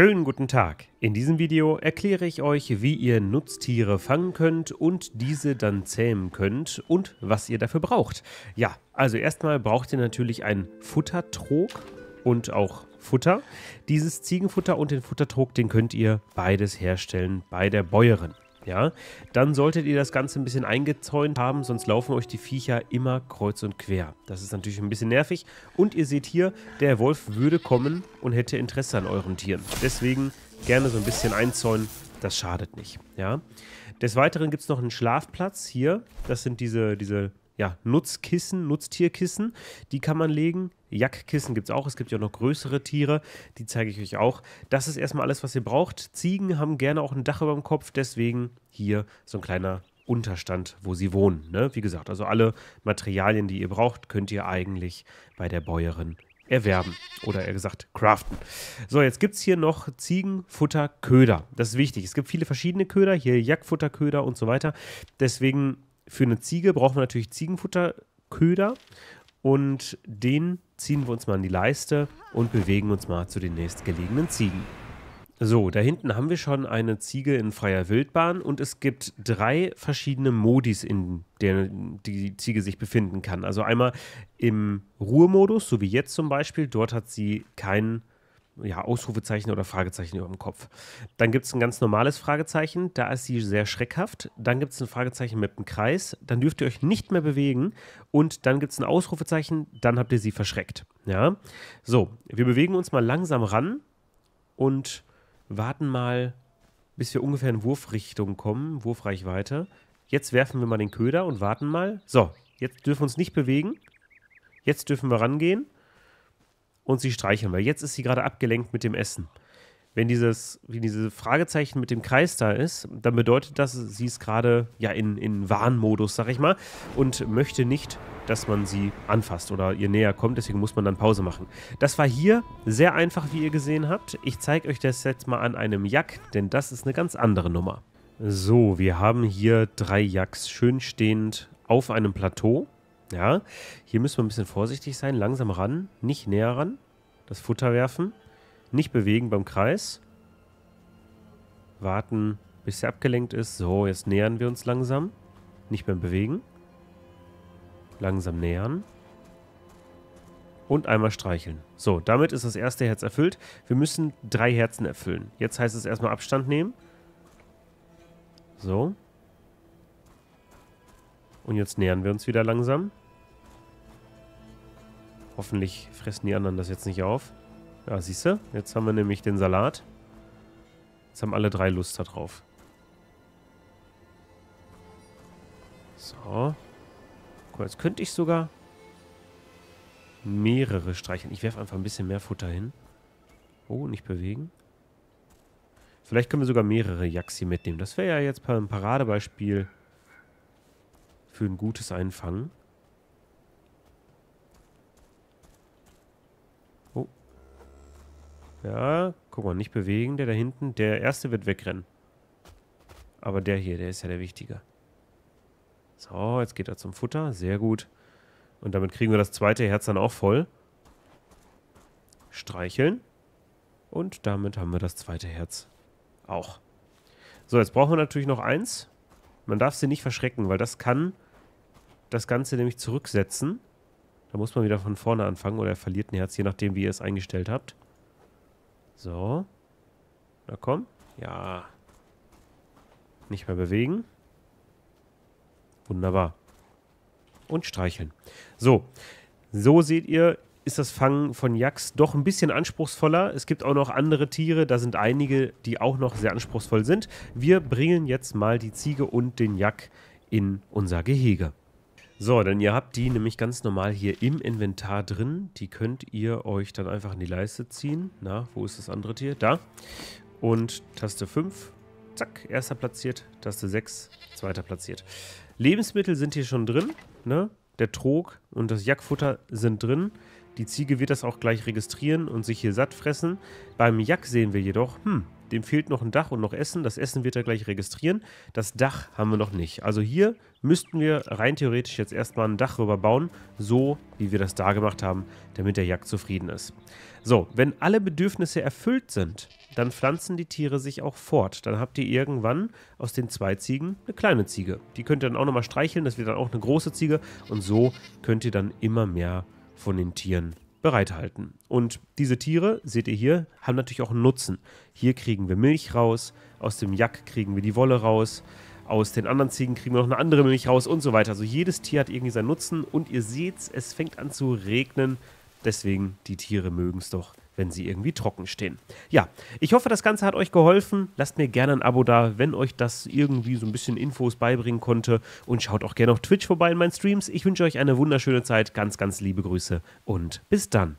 Schönen guten Tag! In diesem Video erkläre ich euch, wie ihr Nutztiere fangen könnt und diese dann zähmen könnt und was ihr dafür braucht. Ja, also erstmal braucht ihr natürlich einen Futtertrog und auch Futter. Dieses Ziegenfutter und den Futtertrog, den könnt ihr beides herstellen bei der Bäuerin ja, dann solltet ihr das Ganze ein bisschen eingezäunt haben, sonst laufen euch die Viecher immer kreuz und quer. Das ist natürlich ein bisschen nervig. Und ihr seht hier, der Wolf würde kommen und hätte Interesse an euren Tieren. Deswegen gerne so ein bisschen einzäunen, das schadet nicht, ja. Des Weiteren gibt es noch einen Schlafplatz hier. Das sind diese, diese ja, Nutzkissen, Nutztierkissen. Die kann man legen. Jackkissen gibt es auch. Es gibt ja noch größere Tiere. Die zeige ich euch auch. Das ist erstmal alles, was ihr braucht. Ziegen haben gerne auch ein Dach über dem Kopf. Deswegen hier so ein kleiner Unterstand, wo sie wohnen. Ne? Wie gesagt, also alle Materialien, die ihr braucht, könnt ihr eigentlich bei der Bäuerin erwerben oder eher gesagt craften. So, jetzt gibt es hier noch Ziegenfutterköder. Das ist wichtig. Es gibt viele verschiedene Köder, hier Jackfutterköder und so weiter. Deswegen für eine Ziege brauchen wir natürlich Ziegenfutterköder und den ziehen wir uns mal an die Leiste und bewegen uns mal zu den nächstgelegenen Ziegen. So, da hinten haben wir schon eine Ziege in freier Wildbahn und es gibt drei verschiedene Modis, in denen die Ziege sich befinden kann. Also einmal im Ruhemodus, so wie jetzt zum Beispiel, dort hat sie keinen ja, Ausrufezeichen oder Fragezeichen über dem Kopf. Dann gibt es ein ganz normales Fragezeichen, da ist sie sehr schreckhaft. Dann gibt es ein Fragezeichen mit einem Kreis, dann dürft ihr euch nicht mehr bewegen. Und dann gibt es ein Ausrufezeichen, dann habt ihr sie verschreckt. Ja, so, wir bewegen uns mal langsam ran und warten mal, bis wir ungefähr in Wurfrichtung kommen, Wurfreichweite. Jetzt werfen wir mal den Köder und warten mal. So, jetzt dürfen wir uns nicht bewegen. Jetzt dürfen wir rangehen und sie streicheln, weil jetzt ist sie gerade abgelenkt mit dem Essen. Wenn dieses, wenn diese Fragezeichen mit dem Kreis da ist, dann bedeutet das, sie ist gerade ja in, in Warnmodus, sag ich mal, und möchte nicht, dass man sie anfasst oder ihr näher kommt, deswegen muss man dann Pause machen. Das war hier sehr einfach, wie ihr gesehen habt. Ich zeige euch das jetzt mal an einem Jack, denn das ist eine ganz andere Nummer. So, wir haben hier drei Jacks schön stehend auf einem Plateau ja, hier müssen wir ein bisschen vorsichtig sein. Langsam ran, nicht näher ran. Das Futter werfen. Nicht bewegen beim Kreis. Warten, bis er abgelenkt ist. So, jetzt nähern wir uns langsam. Nicht beim Bewegen. Langsam nähern. Und einmal streicheln. So, damit ist das erste Herz erfüllt. Wir müssen drei Herzen erfüllen. Jetzt heißt es erstmal Abstand nehmen. So. So. Und jetzt nähern wir uns wieder langsam. Hoffentlich fressen die anderen das jetzt nicht auf. Ja, siehst du? Jetzt haben wir nämlich den Salat. Jetzt haben alle drei Lust darauf. So. Guck mal, jetzt könnte ich sogar mehrere streicheln. Ich werfe einfach ein bisschen mehr Futter hin. Oh, nicht bewegen. Vielleicht können wir sogar mehrere Jaxi mitnehmen. Das wäre ja jetzt ein Paradebeispiel für ein gutes einfangen. Oh. Ja, guck mal, nicht bewegen, der da hinten. Der erste wird wegrennen. Aber der hier, der ist ja der Wichtige. So, jetzt geht er zum Futter. Sehr gut. Und damit kriegen wir das zweite Herz dann auch voll. Streicheln. Und damit haben wir das zweite Herz auch. So, jetzt brauchen wir natürlich noch eins. Man darf sie nicht verschrecken, weil das kann das Ganze nämlich zurücksetzen. Da muss man wieder von vorne anfangen oder er verliert ein Herz, je nachdem, wie ihr es eingestellt habt. So. Na komm. Ja. Nicht mehr bewegen. Wunderbar. Und streicheln. So. So seht ihr, ist das Fangen von Jacks doch ein bisschen anspruchsvoller. Es gibt auch noch andere Tiere, da sind einige, die auch noch sehr anspruchsvoll sind. Wir bringen jetzt mal die Ziege und den Jack in unser Gehege. So, denn ihr habt die nämlich ganz normal hier im Inventar drin. Die könnt ihr euch dann einfach in die Leiste ziehen. Na, wo ist das andere Tier? Da. Und Taste 5, zack, erster platziert. Taste 6, zweiter platziert. Lebensmittel sind hier schon drin, ne? Der Trog und das Jackfutter sind drin. Die Ziege wird das auch gleich registrieren und sich hier satt fressen. Beim Jack sehen wir jedoch, hm, dem fehlt noch ein Dach und noch Essen. Das Essen wird er gleich registrieren. Das Dach haben wir noch nicht. Also hier müssten wir rein theoretisch jetzt erstmal ein Dach rüber bauen, so wie wir das da gemacht haben, damit der Jagd zufrieden ist. So, wenn alle Bedürfnisse erfüllt sind, dann pflanzen die Tiere sich auch fort. Dann habt ihr irgendwann aus den zwei Ziegen eine kleine Ziege. Die könnt ihr dann auch nochmal streicheln, das wird dann auch eine große Ziege und so könnt ihr dann immer mehr von den Tieren bereithalten. Und diese Tiere, seht ihr hier, haben natürlich auch einen Nutzen. Hier kriegen wir Milch raus, aus dem Jack kriegen wir die Wolle raus, aus den anderen Ziegen kriegen wir noch eine andere Milch raus und so weiter. Also jedes Tier hat irgendwie seinen Nutzen und ihr seht's, es fängt an zu regnen. Deswegen, die Tiere mögen es doch wenn sie irgendwie trocken stehen. Ja, ich hoffe, das Ganze hat euch geholfen. Lasst mir gerne ein Abo da, wenn euch das irgendwie so ein bisschen Infos beibringen konnte. Und schaut auch gerne auf Twitch vorbei in meinen Streams. Ich wünsche euch eine wunderschöne Zeit. Ganz, ganz liebe Grüße und bis dann.